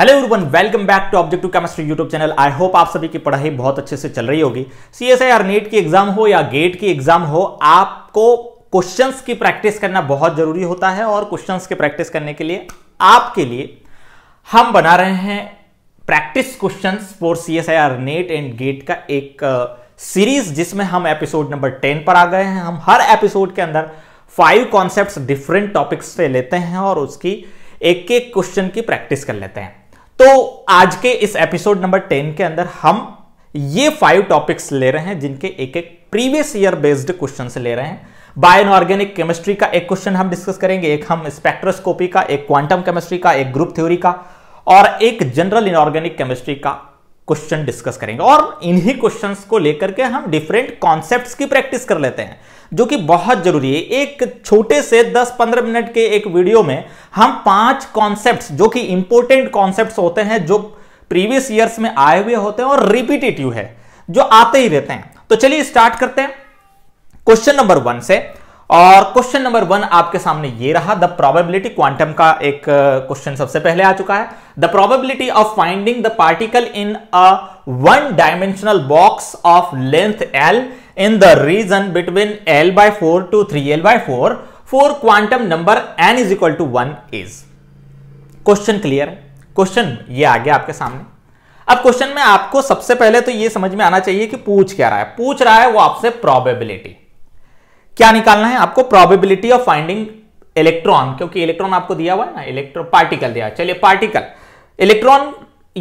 hello everyone welcome back to objective chemistry YouTube channel I hope आप सभी की पढ़ाई बहुत अच्छे से चल रही होगी C S I R NET की एग्जाम हो या गेट की एग्जाम हो आपको क्वेश्चंस की प्रैक्टिस करना बहुत जरूरी होता है और क्वेश्चंस की प्रैक्टिस करने के लिए आपके लिए हम बना रहे हैं practice question for C S I R NET and GATE का एक सीरीज जिसमें हम एपिसोड नंबर टेन पर आ गए हैं हम हर एपिसोड के अंदर फाइव कॉन्सेप्ट डिफरेंट टॉपिक्स से लेते हैं और उसकी एक एक क्वेश्चन की प्रैक्टिस कर लेते हैं तो आज के इस एपिसोड नंबर टेन के अंदर हम ये फाइव टॉपिक्स ले रहे हैं जिनके एक एक प्रीवियस ईयर बेस्ड क्वेश्चन ले रहे हैं बायो ऑर्गेनिक केमिस्ट्री का एक क्वेश्चन हम डिस्कस करेंगे एक हम स्पेक्ट्रोस्कोपी का एक क्वांटम केमिस्ट्री का एक ग्रुप थ्योरी का और एक जनरल इनऑर्गेनिक केमिस्ट्री का क्वेश्चन डिस्कस करेंगे और इन्हीं क्वेश्चंस को लेकर के हम डिफरेंट कॉन्सेप्ट्स की प्रैक्टिस कर लेते हैं जो कि बहुत जरूरी है एक छोटे से 10-15 मिनट के एक वीडियो में हम पांच कॉन्सेप्ट्स जो कि इंपॉर्टेंट कॉन्सेप्ट्स होते हैं जो प्रीवियस ईयर्स में आए हुए होते हैं और रिपीटेटिव है जो आते ही रहते हैं तो चलिए स्टार्ट करते हैं क्वेश्चन नंबर वन से और क्वेश्चन नंबर वन आपके सामने ये रहा द प्रोबेबिलिटी क्वांटम का एक क्वेश्चन सबसे पहले आ चुका है the probability of finding the particle in a one dimensional box of length L in the region between L by four to three L by four for quantum number n is equal to one is question clear है question ये आ गया आपके सामने अब question में आपको सबसे पहले तो ये समझ में आना चाहिए कि पूछ क्या रहा है पूछ रहा है वो आपसे प्रोबेबिलिटी क्या निकालना है आपको प्रोबेबिलिटी ऑफ फाइंडिंग इलेक्ट्रॉन क्योंकि इलेक्ट्रॉन आपको दिया हुआ है ना इलेक्ट्रो पार्टिकल दिया चलिए पार्टिकल इलेक्ट्रॉन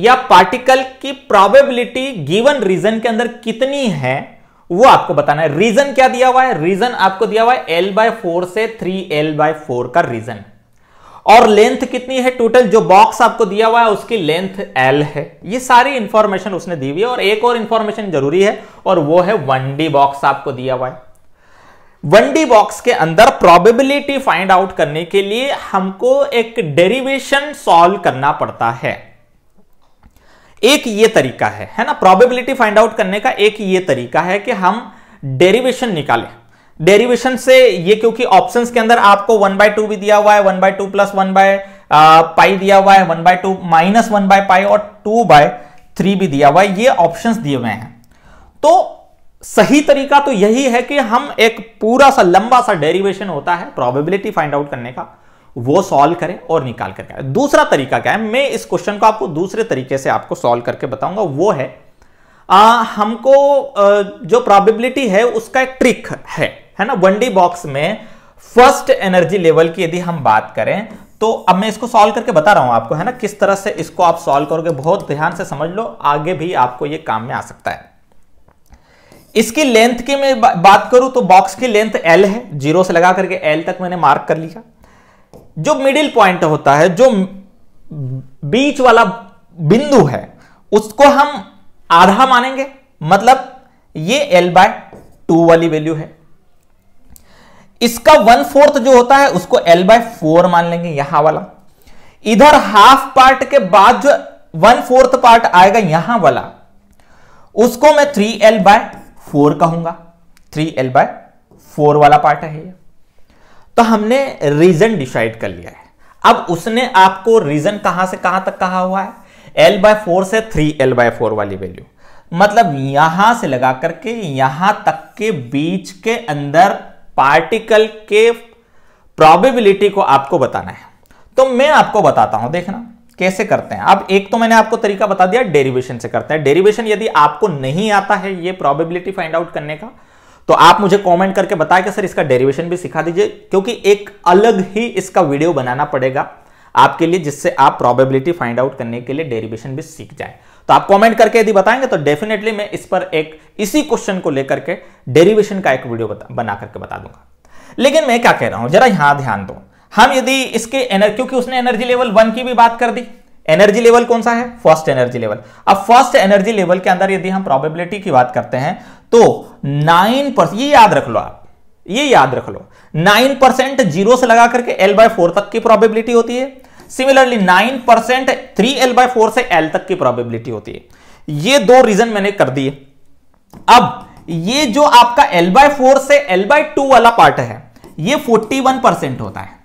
या पार्टिकल की प्रोबेबिलिटी गिवन रीजन के अंदर कितनी है वो आपको बताना है रीजन क्या दिया हुआ है रीजन आपको दिया हुआ है एल बाय फोर से थ्री एल बाय फोर का रीजन और लेंथ कितनी है टोटल जो बॉक्स आपको दिया हुआ है उसकी लेंथ एल है ये सारी इंफॉर्मेशन उसने दी हुई है और एक और इंफॉर्मेशन जरूरी है और वो है वन डी बॉक्स आपको दिया हुआ है वन डी बॉक्स के अंदर प्रोबेबिलिटी फाइंड आउट करने के लिए हमको एक डेरिवेशन सॉल्व करना पड़ता है एक ये तरीका है है ना प्रोबेबिलिटी फाइंड आउट करने का एक ये तरीका है कि हम डेरिवेशन निकालें डेरिवेशन से ये क्योंकि ऑप्शंस के अंदर आपको वन बाय टू भी दिया हुआ है one by two plus one by pi दिया हुआ है one by two minus one by pi और टू बाय थ्री भी दिया हुआ है ये ऑप्शन दिए हुए हैं तो सही तरीका तो यही है कि हम एक पूरा सा लंबा सा डेरिवेशन होता है प्रोबेबिलिटी फाइंड आउट करने का वो सॉल्व करें और निकाल करके आए दूसरा तरीका क्या है मैं इस क्वेश्चन को आपको दूसरे तरीके से आपको सॉल्व करके बताऊंगा वो है आ, हमको आ, जो प्रोबेबिलिटी है उसका एक ट्रिक है है ना वन डी बॉक्स में फर्स्ट एनर्जी लेवल की यदि हम बात करें तो अब मैं इसको सॉल्व करके बता रहा हूं आपको है ना किस तरह से इसको आप सॉल्व करोगे बहुत ध्यान से समझ लो आगे भी आपको ये काम में आ सकता है इसकी लेंथ की मैं बात करूं तो बॉक्स की लेंथ एल है जीरो से लगा करके एल तक मैंने मार्क कर लिया जो मिडिल पॉइंट होता है जो बीच वाला बिंदु है उसको हम आधा मानेंगे मतलब ये एल बाय टू वाली वैल्यू है इसका वन फोर्थ जो होता है उसको एल बाय फोर मान लेंगे यहां वाला इधर हाफ पार्ट के बाद जो वन फोर्थ पार्ट आएगा यहां वाला उसको मैं थ्री एल बाय फोर कहूंगा थ्री एल बाय फोर वाला पार्ट है ये तो हमने रीजन डिसाइड कर लिया है अब उसने आपको रीजन कहां से कहां तक कहा हुआ है एल बाय फोर से थ्री एल बाय फोर वाली वैल्यू मतलब यहां से लगा करके यहां तक के बीच के अंदर पार्टिकल के प्रोबेबिलिटी को आपको बताना है तो मैं आपको बताता हूं देखना कैसे करते हैं अब एक तो मैंने आपको तरीका बता दिया डेरिवेशन से करते हैं डेरिवेशन यदि आपको नहीं आता है ये प्रोबेबिलिटी फाइंड आउट करने का तो आप मुझे कमेंट करके बताएं कि सर इसका डेरिवेशन भी सिखा दीजिए क्योंकि एक अलग ही इसका वीडियो बनाना पड़ेगा आपके लिए जिससे आप प्रोबेबिलिटी फाइंड आउट करने के लिए डेरिवेशन भी सीख जाए तो आप कॉमेंट करके यदि बताएंगे तो डेफिनेटली मैं इस पर एक इसी क्वेश्चन को लेकर के डेरिवेशन का एक वीडियो बना करके बता दूंगा लेकिन मैं क्या कह रहा हूं जरा यहां ध्यान दो हम यदि इसके एनर्जी क्योंकि उसने एनर्जी लेवल वन की भी बात कर दी एनर्जी लेवल कौन सा है फर्स्ट एनर्जी लेवल अब फर्स्ट एनर्जी लेवल के अंदर यदि हम प्रोबेबिलिटी की बात करते हैं तो नाइन ये याद रख लो आप ये याद रख लो नाइन परसेंट जीरो से लगा करके एल बाय फोर तक की प्रोबेबिलिटी होती है similarly nine percent three L by four से एल तक की प्रोबेबिलिटी होती है ये दो रीजन मैंने कर दिए अब ये जो आपका एल बाय फोर से एल बाय टू वाला पार्ट है ये फोर्टी वन परसेंट होता है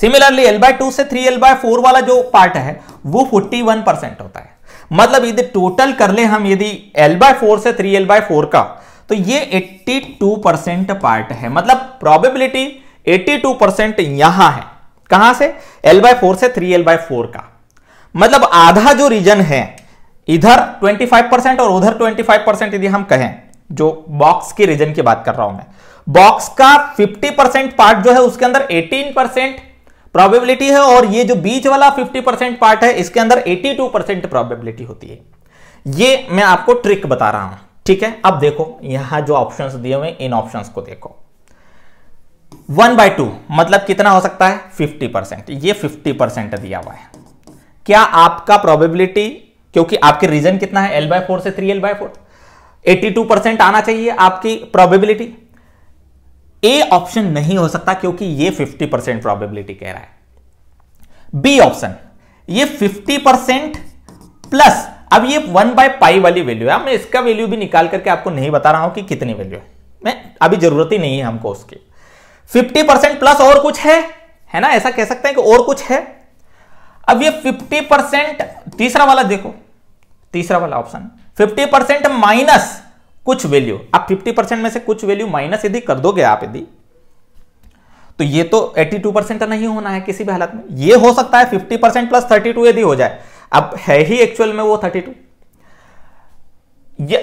सिमिलरली एल बाय टू से थ्री एल बाय फोर वाला जो पार्ट है वो फोर्टी वन परसेंट होता है मतलब यदि टोटल कर ले हम यदि एल बाय फोर से थ्री एल बाय फोर का तो ये एट्टी टू परसेंट पार्ट है मतलब प्रॉबेबिलिटी एट्टी टू परसेंट यहां है कहां से एल बाय फोर से थ्री एल बाय फोर का मतलब आधा जो रीजन है इधर ट्वेंटी फाइव परसेंट और उधर ट्वेंटी फाइव परसेंट यदि हम कहें जो बॉक्स के रीजन की बात कर रहा हूं मैं बॉक्स का फिफ्टी परसेंट पार्ट जो है उसके अंदर एटीन परसेंट प्रोबेबिलिटी है और ये जो बीच वाला 50 परसेंट पार्ट है इसके अंदर 82 परसेंट प्रॉबेबिलिटी होती है ये मैं आपको ट्रिक बता रहा हूं ठीक है अब देखो यहां जो ऑप्शन दिए हुए इन ऑप्शन को देखो वन बाय टू मतलब कितना हो सकता है फिफ्टी परसेंट ये फिफ्टी परसेंट दिया हुआ है क्या आपका प्रोबेबिलिटी क्योंकि आपके रीजन कितना है एल बाय फोर से three L by four eighty two percent आना चाहिए आपकी प्रोबेबिलिटी ए ऑप्शन नहीं हो सकता क्योंकि ये 50 परसेंट प्रॉबेबिलिटी कह रहा है बी ऑप्शन ये 50 परसेंट प्लस अब ये वन बाय पाई वाली वैल्यू है मैं इसका वैल्यू भी निकाल करके आपको नहीं बता रहा हूं कि कितनी वैल्यू है मैं अभी जरूरत ही नहीं है हमको उसकी 50 प्लस और कुछ है है ना ऐसा कह सकते हैं कि और कुछ है अब ये 50 तीसरा वाला देखो तीसरा वाला ऑप्शन 50 माइनस कुछ वैल्यू आप 50 परसेंट में से कुछ वैल्यू माइनस यदि कर दोगे आप यदि तो ये तो 82 परसेंट नहीं होना है किसी भी हालत में ये हो सकता है 50 परसेंट प्लस थर्टी यदि हो जाए अब है ही एक्चुअल में वो 32 ये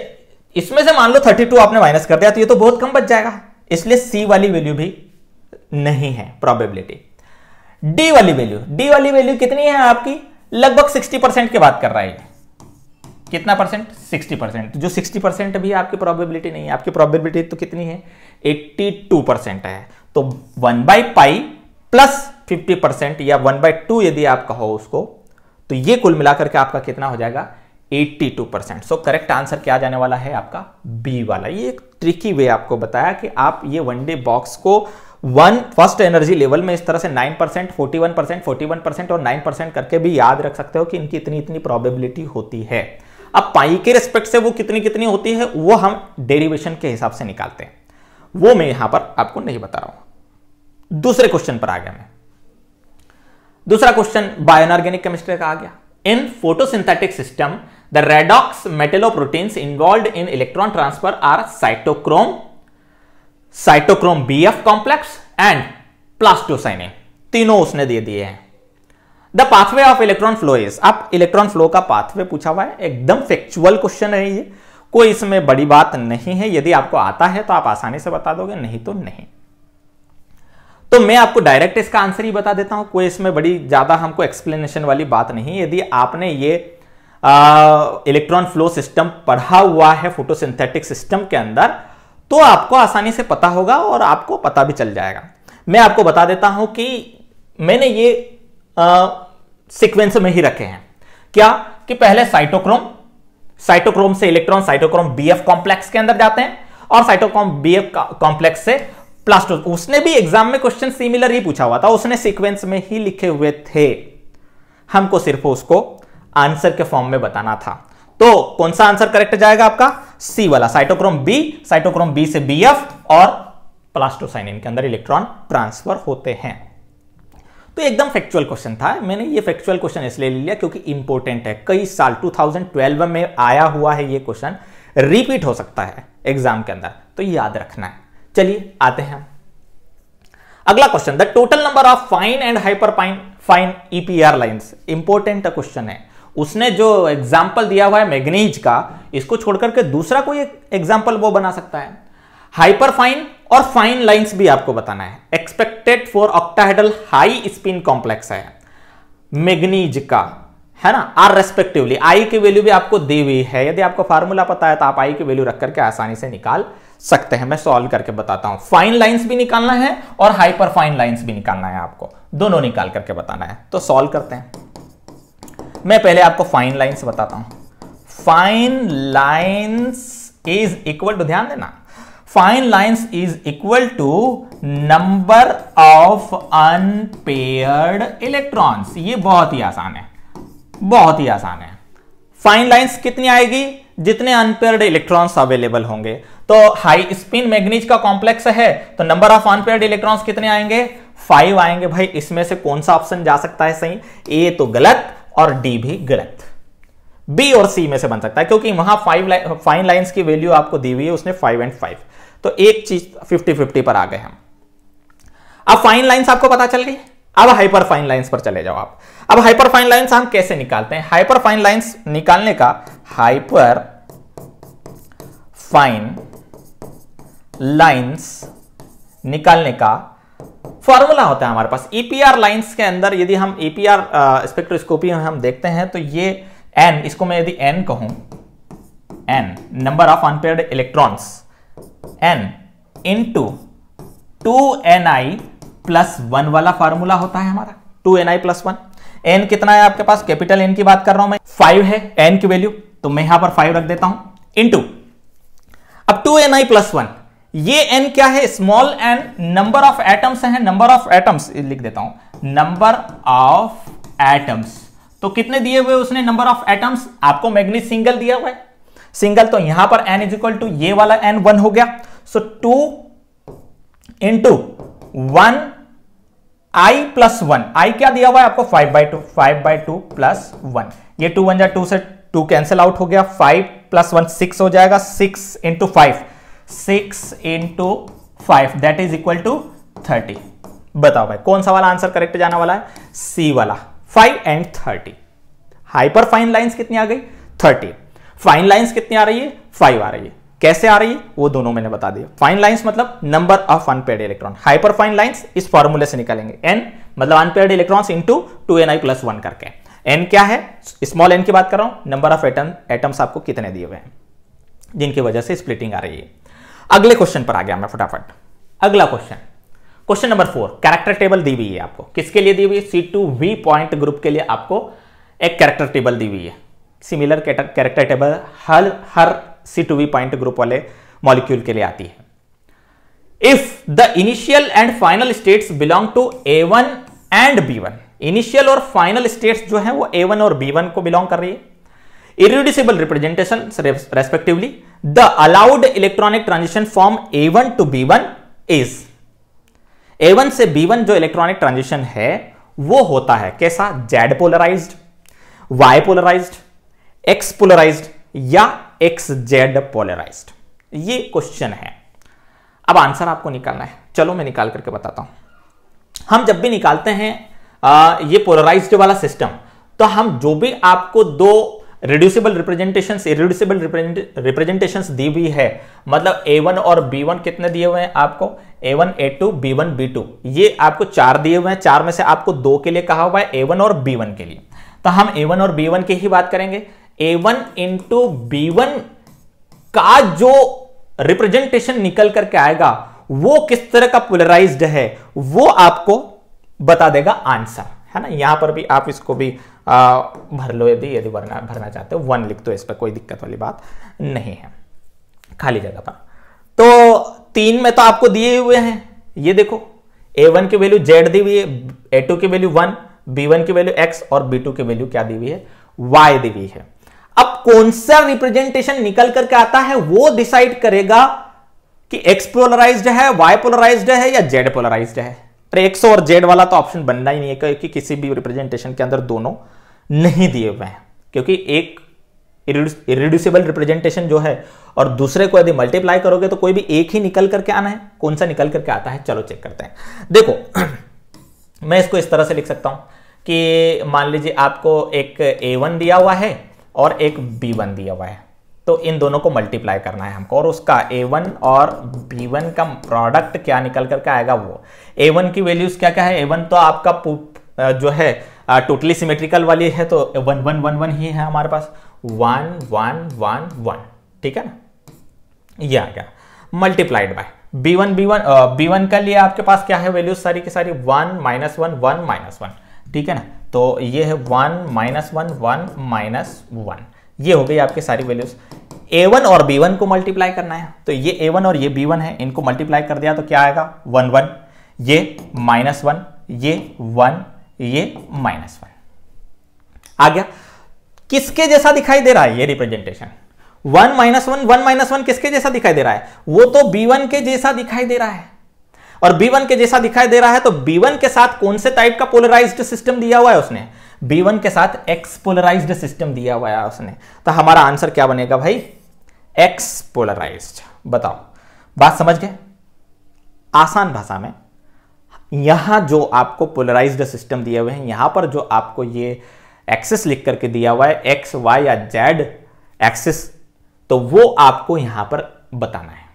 इसमें से मान लो 32 आपने माइनस कर दिया तो ये तो बहुत कम बच जाएगा इसलिए सी वाली वैल्यू भी नहीं है प्रोबेबिलिटी डी वाली वैल्यू डी वाली वैल्यू कितनी है आपकी लगभग सिक्सटी परसेंट की बात कर रहा है कितना परसेंट 60 परसेंट जो 60 परसेंट भी आपकी प्रोबेबिलिटी नहीं है आपकी प्रोबेबिलिटी तो कितनी है 82 परसेंट है तो one by pi plus fifty percent या वन बाई टू यदि आप कहो उसको तो ये कुल मिलाकर के आपका कितना हो जाएगा 82 परसेंट सो करेक्ट आंसर क्या जाने वाला है आपका बी वाला ये एक ट्रिकी वे आपको बताया कि आप ये वनडे बॉक्स को वन फर्स्ट एनर्जी लेवल में इस तरह से 9 percent forty one percent forty one percent और 9 परसेंट करके भी याद रख सकते हो कि इनकी इतनी इतनी प्रोबेबिलिटी होती है अब पाई के रेस्पेक्ट से वो कितनी कितनी होती है वो हम डेरिवेशन के हिसाब से निकालते हैं वो मैं यहां पर आपको नहीं बता रहा हूं दूसरे क्वेश्चन पर आ गया मैं दूसरा क्वेश्चन बायोनॉर्गेनिक केमिस्ट्री का आ गया in photosynthetic system the redox metalloproteins involve in electron transfer are cytochrome cytochrome B complex and plastocyanin तीनों उसने दे दिए हैं the pathway of electron flow is आप इलेक्ट्रॉन फ्लो का पाथवे पूछा हुआ है एकदम फैक्चुअल क्वेश्चन है ये कोई इसमें बड़ी बात नहीं है यदि आपको आता है तो आप आसानी से बता दोगे नहीं तो नहीं तो मैं आपको डायरेक्ट इसका आंसर ही बता देता हूं कोई इसमें बड़ी ज्यादा हमको एक्सप्लेनेशन वाली बात नहीं यदि आपने ये इलेक्ट्रॉन फ्लो सिस्टम पढ़ा हुआ है फोटोसिंथेटिक सिस्टम के अंदर तो आपको आसानी से पता होगा और आपको पता भी चल जाएगा मैं आपको बता देता हूं कि मैंने ये सिक्वेंस में ही रखे हैं क्या कि पहले साइटोक्रोम साइटोक्रोम से इलेक्ट्रॉन साइटोक्रोम बीएफ कॉम्प्लेक्स के अंदर जाते हैं और साइटोक्रोम बीएफ कॉम्प्लेक्स से प्लास्टो उसने भी एग्जाम में क्वेश्चन सिमिलर ही पूछा हुआ था उसने सीक्वेंस में ही लिखे हुए थे हमको सिर्फ उसको आंसर के फॉर्म में बताना था तो कौन सा आंसर करेक्ट जाएगा आपका सी वाला साइटोक्रोम बी साइटोक्रोम बी से बी एफ और प्लास्टोसाइनिन के अंदर इलेक्ट्रॉन ट्रांसफर होते हैं तो एकदम फैक्चुअल क्वेश्चन था मैंने ये फैक्चुअल क्वेश्चन इसलिए ले लिया क्योंकि इंपॉर्टेंट है कई साल 2012 में आया हुआ है ये क्वेश्चन रिपीट हो सकता है एग्जाम के अंदर तो याद रखना है चलिए आते हैं अगला question the total number of fine and hyperfine EPR lines important question है उसने जो एग्जाम्पल दिया हुआ है मैग्नीज का इसको छोड़कर के दूसरा कोई एग्जाम्पल वो बना सकता है हाइपरफाइन और फाइन लाइंस भी आपको बताना है expected for octahedral high spin complex है मैग्नीज का है ना आर रेस्पेक्टिवली आई की वैल्यू भी आपको दी हुई है यदि आपको फार्मूला पता है तो आप आई की वैल्यू रख करके आसानी से निकाल सकते हैं मैं सॉल्व करके बताता हूं फाइन लाइंस भी निकालना है और हाइपर फाइन लाइंस भी निकालना है आपको दोनों निकाल करके बताना है तो सॉल्व करते हैं मैं पहले आपको फाइन लाइंस बताता हूं fine lines is equal to ध्यान देना fine lines is equal to number of unpaired electrons ये बहुत ही आसान है बहुत ही आसान है फाइन लाइंस कितनी आएगी जितने अनपेयर्ड इलेक्ट्रॉन्स अवेलेबल होंगे तो हाई स्पिन मैग्नीज का कॉम्प्लेक्स है तो नंबर ऑफ अनपेयर्ड इलेक्ट्रॉन्स कितने आएंगे फाइव आएंगे भाई इसमें से कौन सा ऑप्शन जा सकता है सही ए तो गलत और डी भी गलत बी और सी में से बन सकता है क्योंकि वहां फाइव फाइन लाइंस की वैल्यू आपको दी हुई है उसने फाइव एंड फाइव तो एक चीज फिफ्टी फिफ्टी पर आ गए हम अब फाइन लाइन्स आपको पता चल गई अब हाइपर फाइन लाइन्स पर चले जाओ आप अब हाइपर फाइन लाइन हम कैसे निकालते हैं हाइपर फाइन लाइन्स निकालने का हाइपर फाइन लाइन्स निकालने का फॉर्मूला होता है हमारे पास ईपीआर e लाइंस के अंदर यदि हम ईपीआर e स्पेक्ट्रोस्कोपी में हम देखते हैं तो ये एन इसको मैं यदि एन कहूं n number of unpair electrons n into two n I plus one वाला फॉर्मूला होता है हमारा two n I plus one n कितना है आपके पास कैपिटल एन की बात कर रहा हूं मैं फाइव है एन की वैल्यू तो मैं यहां पर फाइव रख देता हूं इंटू अब two n I plus one ये एन क्या है small n number of atoms है नंबर ऑफ एटम्स लिख देता हूं नंबर ऑफ एटम्स तो कितने दिए हुए उसने नंबर ऑफ एटम्स आपको मैग्नीज सिंगल दिया हुआ है सिंगल तो यहां पर एन इज इक्वल टू ये वाला एन वन हो गया so two into one I plus one I क्या दिया हुआ है आपको five by two five by two plus one ये टू वन जा टू से टू कैंसिल आउट हो गया फाइव प्लस वन सिक्स हो जाएगा six into five six into five that is equal to thirty बताओ भाई कौन सा वाला आंसर करेक्ट जाना वाला है सी वाला five and thirty hyperfine lines कितनी आ गई थर्टी फाइन लाइंस कितनी आ रही है फाइव आ रही है कैसे आ रही है वो दोनों मैंने बता दिया फाइन लाइंस मतलब number of unpaid electron hyperfine lines इस फॉर्मूले से निकालेंगे एन मतलब unpaid into two n I plus one करके एन क्या है स्मॉल एन की बात कर रहा हूं नंबर ऑफ एटम एटम्स आपको कितने दिए हुए हैं जिनकी वजह से स्प्लिटिंग आ रही है अगले क्वेश्चन पर आ गया मैं फटाफट अगला question question number four character table दी हुई है आपको किसके लिए दी हुई है C two V point group के लिए आपको एक कैरेक्टर टेबल दी हुई है सिमिलर कैरेक्टर टेबल हर हर C two V point group वाले मॉलिक्यूल के लिए आती है if the initial and final states belong to A one and B one initial और फाइनल स्टेट्स जो है वो ए वन और बी वन को बिलोंग कर रही है irreducible representation respectively the allowed electronic transition from A one to B one is A one से बी वन जो इलेक्ट्रॉनिक ट्रांजिशन है वो होता है कैसा Z polarized Y polarized X polarized या एक्स जेड पोलराइज्ड ये क्वेश्चन है अब आंसर आपको निकालना है चलो मैं निकाल करके बताता हूं हम जब भी निकालते हैं आ, ये पोलराइज्ड वाला सिस्टम तो हम जो भी आपको दो रिड्यूसिबल रिप्रेजेंटेशन इरिड्यूसिबल रिप्रेजेंटेशन दी हुई है मतलब A1 और B1 कितने दिए हुए हैं आपको A1, A2, B1, B2 ये आपको चार दिए हुए हैं चार में से आपको दो के लिए कहा हुआ है A1 और B1 के लिए तो हम A1 और B1 की ही बात करेंगे A one into B one का जो रिप्रेजेंटेशन निकल करके आएगा वो किस तरह का पोलराइज्ड है वो आपको बता देगा आंसर है ना यहां पर भी आप इसको भी आ, भर लो यदि यदि भरना भरना चाहते हो वन लिख दो इस पर कोई दिक्कत वाली बात नहीं है खाली जगह पर तो तीन में तो आपको दिए हुए हैं ये देखो ए वन की वैल्यू जेड दी हुई है ए टू की वैल्यू वन बी वन की वैल्यू एक्स और बी टू की वैल्यू क्या दी हुई है वाई दी हुई है कौन सा रिप्रेजेंटेशन निकल करके आता है वो डिसाइड करेगा कि एक्स पोलराइज्ड है वाई पोलराइज्ड है या जेड पोलराइज्ड है एक्स और जेड वाला तो ऑप्शन बनना ही नहीं है क्योंकि किसी भी रिप्रेजेंटेशन के अंदर दोनों नहीं दिए हुए हैं क्योंकि एक इरिड्यूसिबल रिप्रेजेंटेशन जो है और दूसरे को यदि मल्टीप्लाई करोगे तो कोई भी एक ही निकल करके आना है कौन सा निकल करके आता है चलो चेक करते हैं देखो मैं इसको इस तरह से लिख सकता हूं कि मान लीजिए आपको एक ए वन दिया हुआ है और एक बी वन दिया हुआ है तो इन दोनों को मल्टीप्लाई करना है हमको और उसका ए वन और बी वन का प्रोडक्ट क्या निकल करके आएगा वो ए वन की वैल्यूज क्या क्या है ए वन तो आपका जो है टोटली सिमेट्रिकल वाली है तो वन वन वन वन ही है हमारे पास वन वन वन वन ठीक है ना ये आ गया multiplied by B one B one B one का लिए आपके पास क्या है वैल्यूज सारी की सारी one minus one one minus one ठीक है ना तो ये है one minus one one minus one ये हो गई आपके सारी वैल्यूज ए वन और बी वन को मल्टीप्लाई करना है तो ये ए वन और ये बी वन है इनको मल्टीप्लाई कर दिया तो क्या आएगा वन वन ये माइनस वन ये वन ये माइनस वन आ गया किसके जैसा दिखाई दे रहा है ये representation one minus one one minus one किसके जैसा दिखाई दे रहा है वो तो बी वन के जैसा दिखाई दे रहा है और B1 के जैसा दिखाई दे रहा है तो B1 के साथ कौन से टाइप का पोलराइज्ड सिस्टम दिया हुआ है उसने B1 के साथ एक्स पोलराइज्ड सिस्टम दिया हुआ है उसने तो हमारा आंसर क्या बनेगा भाई एक्स पोलराइज बताओ बात समझ गए आसान भाषा में यहां जो आपको पोलराइज्ड सिस्टम दिए हुए हैं यहां पर जो आपको ये एक्सिस लिख करके दिया हुआ है एक्स वाई या जेड एक्सिस तो वो आपको यहां पर बताना है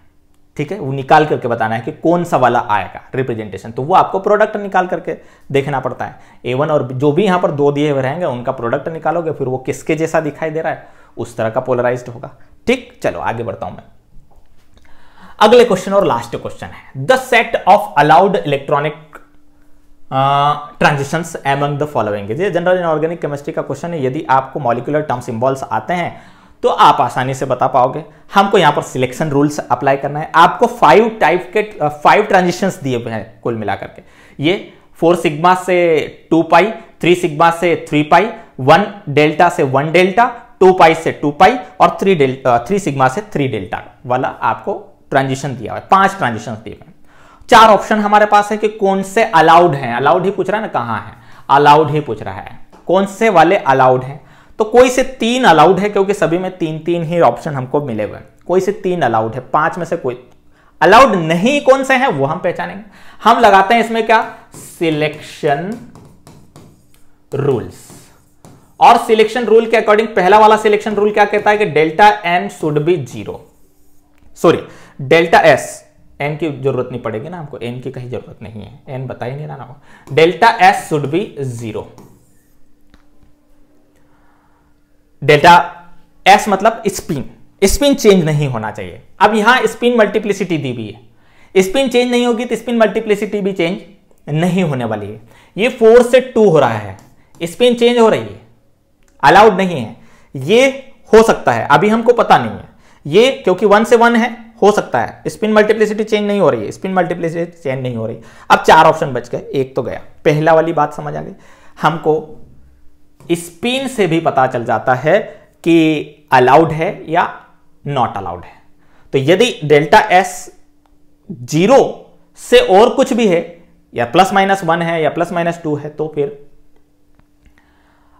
ठीक है वो निकाल करके बताना है कि कौन सा वाला आएगा रिप्रेजेंटेशन तो वो आपको प्रोडक्ट निकाल करके देखना पड़ता है ए वन और जो भी यहाँ पर दो दिए हुए रहेंगे उनका प्रोडक्ट निकालोगे फिर वो किसके जैसा दिखाई दे रहा है उस तरह का पोलराइज होगा ठीक चलो आगे बढ़ता हूं मैं अगले क्वेश्चन और लास्ट क्वेश्चन है the set of allowed electronic transition among the following general inorganic chemistry का क्वेश्चन है यदि आपको मॉलिकुलर टर्म सिंबल्स आते हैं तो आप आसानी से बता पाओगे हमको यहां पर सिलेक्शन रूल्स अप्लाई करना है आपको फाइव टाइप के फाइव ट्रांजिशन दिए हुए हैं कुल मिलाकर के ये फोर सिग्मा से टू पाई थ्री सिग्मा से थ्री पाई वन डेल्टा से वन डेल्टा टू पाई से टू पाई और थ्री डेल्टा थ्री सिग्मा से थ्री डेल्टा वाला आपको ट्रांजिशन दिया हुआ है पांच ट्रांजिशन दिए हुए हैं चार ऑप्शन हमारे पास है कि कौन से अलाउड हैं अलाउड ही पूछ रहा है ना कहा है अलाउड ही पूछ रहा है कौन से वाले अलाउड हैं तो कोई से तीन अलाउड है क्योंकि सभी में तीन तीन ही ऑप्शन हमको मिले हुए कोई से तीन अलाउड है पांच में से कोई अलाउड नहीं कौन से हैं वो हम पहचानेंगे हम लगाते हैं इसमें क्या सिलेक्शन रूल्स और सिलेक्शन रूल के अकॉर्डिंग पहला वाला सिलेक्शन रूल क्या कहता है कि delta N should be zero sorry delta S N की जरूरत नहीं पड़ेगी ना हमको एन की कहीं जरूरत नहीं है एन बताई नहीं ना delta S should be zero delta S मतलब स्पिन स्पिन चेंज नहीं होना चाहिए अब यहां स्पिन मल्टीप्लिसिटी दी हुई है स्पिन चेंज नहीं होगी तो स्पिन मल्टीप्लिसिटी भी चेंज नहीं होने वाली है ये फोर से टू हो रहा है स्पिन चेंज हो रही है अलाउड नहीं है ये हो सकता है अभी हमको पता नहीं है ये क्योंकि वन से वन है हो सकता है स्पिन मल्टीप्लिसिटी चेंज नहीं हो रही है स्पिन मल्टीप्लिसिटी चेंज नहीं हो रही अब चार ऑप्शन बच गए एक तो गया पहला वाली बात समझ आ गई हमको स्पिन से भी पता चल जाता है कि अलाउड है या नॉट अलाउड है तो यदि डेल्टा एस जीरो से और कुछ भी है या प्लस माइनस वन है या प्लस माइनस टू है तो फिर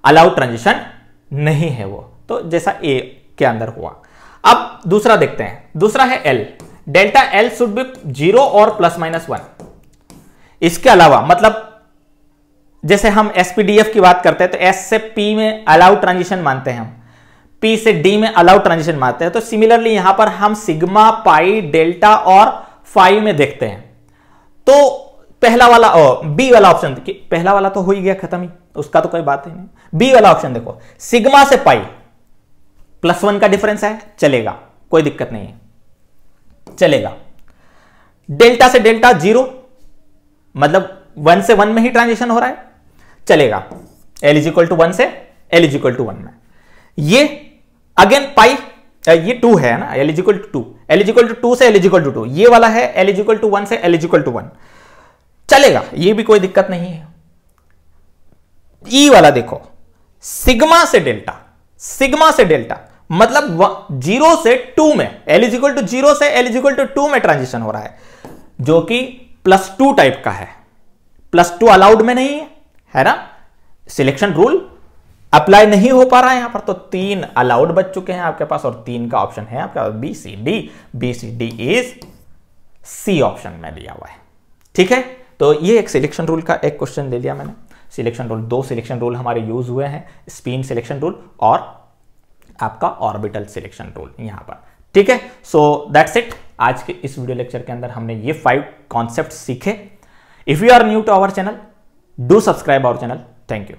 अलाउड ट्रांजिशन नहीं है वो तो जैसा ए के अंदर हुआ अब दूसरा देखते हैं दूसरा है L delta L should be zero और प्लस माइनस वन इसके अलावा मतलब जैसे हम एस की बात करते हैं तो एस से पी में अलाउ ट्रांजिशन मानते हैं हम पी से डी में अलाउ ट्रांजिशन मानते हैं तो सिमिलरली यहां पर हम सिग्मा पाई डेल्टा और फाइव में देखते हैं तो पहला वाला ओ, बी वाला ऑप्शन पहला वाला तो हो ही गया खत्म ही उसका तो कोई बात ही नहीं बी वाला ऑप्शन देखो सिग्मा से पाई प्लस वन का डिफरेंस है चलेगा कोई दिक्कत नहीं है चलेगा डेल्टा से डेल्टा जीरो मतलब वन से वन में ही ट्रांजिशन हो रहा है चलेगा L is equal to one से L is equal to one में ये अगेन पाई ये टू है ना L is equal to two L is equal to two से L is equal to two ये वाला है L is equal to one से L is equal to one चलेगा ये भी कोई दिक्कत नहीं है ई e वाला देखो सिग्मा से डेल्टा सिग्मा से डेल्टा मतलब जीरो से टू में L is equal to zero से L is equal to two में ट्रांजिशन हो रहा है जो कि प्लस टू टाइप का है प्लस टू अलाउड में नहीं है है ना सिलेक्शन रूल अप्लाई नहीं हो पा रहा है यहां पर तो तीन अलाउड बच चुके हैं आपके पास और तीन का ऑप्शन है आपके पास B C D B C D is C option में लिया हुआ है ठीक है तो ये एक सिलेक्शन रूल का एक क्वेश्चन ले लिया मैंने सिलेक्शन रूल दो सिलेक्शन रूल हमारे यूज हुए हैं स्पिन सिलेक्शन रूल और आपका ऑर्बिटल सिलेक्शन रूल यहां पर ठीक है सो दैट्स इट आज के इस वीडियो लेक्चर के अंदर हमने ये फाइव कॉन्सेप्ट सीखे if you are new to our channel do subscribe our channel thank you